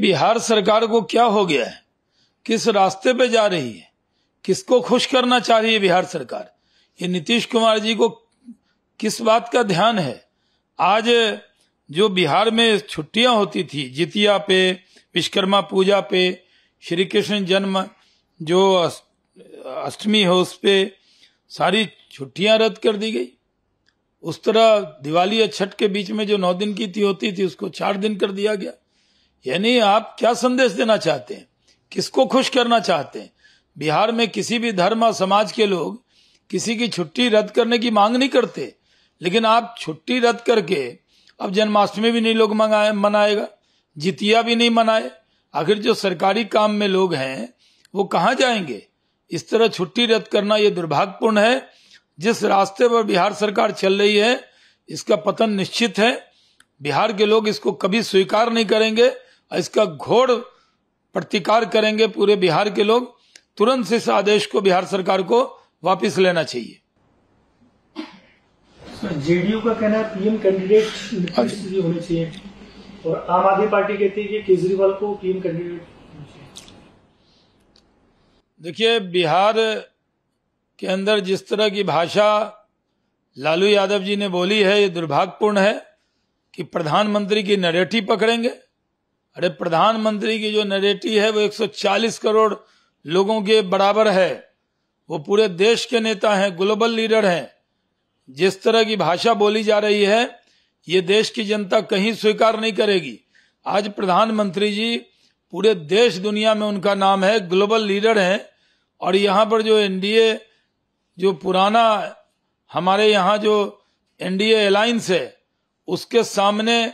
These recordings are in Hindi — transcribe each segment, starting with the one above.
बिहार सरकार को क्या हो गया है किस रास्ते पे जा रही है किसको खुश करना चाह रही है बिहार सरकार ये नीतीश कुमार जी को किस बात का ध्यान है आज जो बिहार में छुट्टियां होती थी जितिया पे विश्वकर्मा पूजा पे श्री कृष्ण जन्म जो अष्टमी है उस पे सारी छुट्टियां रद्द कर दी गई उस तरह दिवाली या छठ के बीच में जो नौ दिन की थी होती थी उसको चार दिन कर दिया गया यानी आप क्या संदेश देना चाहते हैं किसको खुश करना चाहते हैं बिहार में किसी भी धर्म और समाज के लोग किसी की छुट्टी रद्द करने की मांग नहीं करते लेकिन आप छुट्टी रद्द करके अब जन्माष्टमी भी नहीं लोग मंगाए मनाएगा जितिया भी नहीं मनाए आखिर जो सरकारी काम में लोग हैं वो कहाँ जाएंगे इस तरह छुट्टी रद्द करना ये दुर्भाग्यपूर्ण है जिस रास्ते पर बिहार सरकार चल रही है इसका पतन निश्चित है बिहार के लोग इसको कभी स्वीकार नहीं करेंगे इसका घोर प्रतिकार करेंगे पूरे बिहार के लोग तुरंत इस आदेश को बिहार सरकार को वापस लेना चाहिए जेडीयू का कहना है पीएम कैंडिडेट अच्छा। होने चाहिए और आम आदमी पार्टी कहती है कि केजरीवाल को पीएम कैंडिडेट देखिए बिहार के अंदर जिस तरह की भाषा लालू यादव जी ने बोली है ये दुर्भाग्यपूर्ण है कि प्रधानमंत्री की नरेठी पकड़ेंगे अरे प्रधानमंत्री की जो नरेटी है वो 140 करोड़ लोगों के बराबर है वो पूरे देश के नेता हैं ग्लोबल लीडर हैं जिस तरह की भाषा बोली जा रही है ये देश की जनता कहीं स्वीकार नहीं करेगी आज प्रधानमंत्री जी पूरे देश दुनिया में उनका नाम है ग्लोबल लीडर हैं और यहाँ पर जो एनडीए जो पुराना हमारे यहाँ जो एनडीए अलायंस है उसके सामने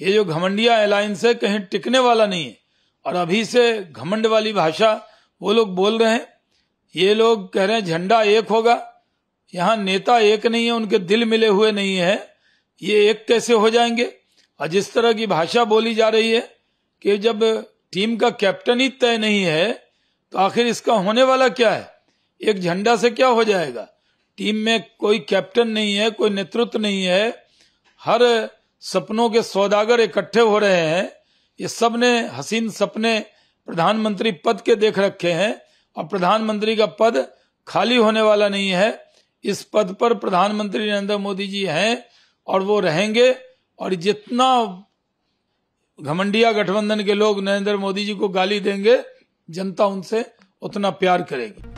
ये जो घमंडिया एलायंस है कहीं टिकने वाला नहीं है और अभी से घमंड वाली भाषा वो लोग बोल रहे हैं ये लोग कह रहे हैं झंडा एक होगा यहाँ नेता एक नहीं है उनके दिल मिले हुए नहीं है ये एक कैसे हो जाएंगे और जिस तरह की भाषा बोली जा रही है कि जब टीम का कैप्टन ही तय नहीं है तो आखिर इसका होने वाला क्या है एक झंडा से क्या हो जाएगा टीम में कोई कैप्टन नहीं है कोई नेतृत्व नहीं है हर सपनों के सौदागर इकट्ठे हो रहे हैं ये सब ने हसीन सपने प्रधानमंत्री पद के देख रखे हैं और प्रधानमंत्री का पद खाली होने वाला नहीं है इस पद पर प्रधानमंत्री नरेंद्र मोदी जी हैं और वो रहेंगे और जितना घमंडिया गठबंधन के लोग नरेंद्र मोदी जी को गाली देंगे जनता उनसे उतना प्यार करेगी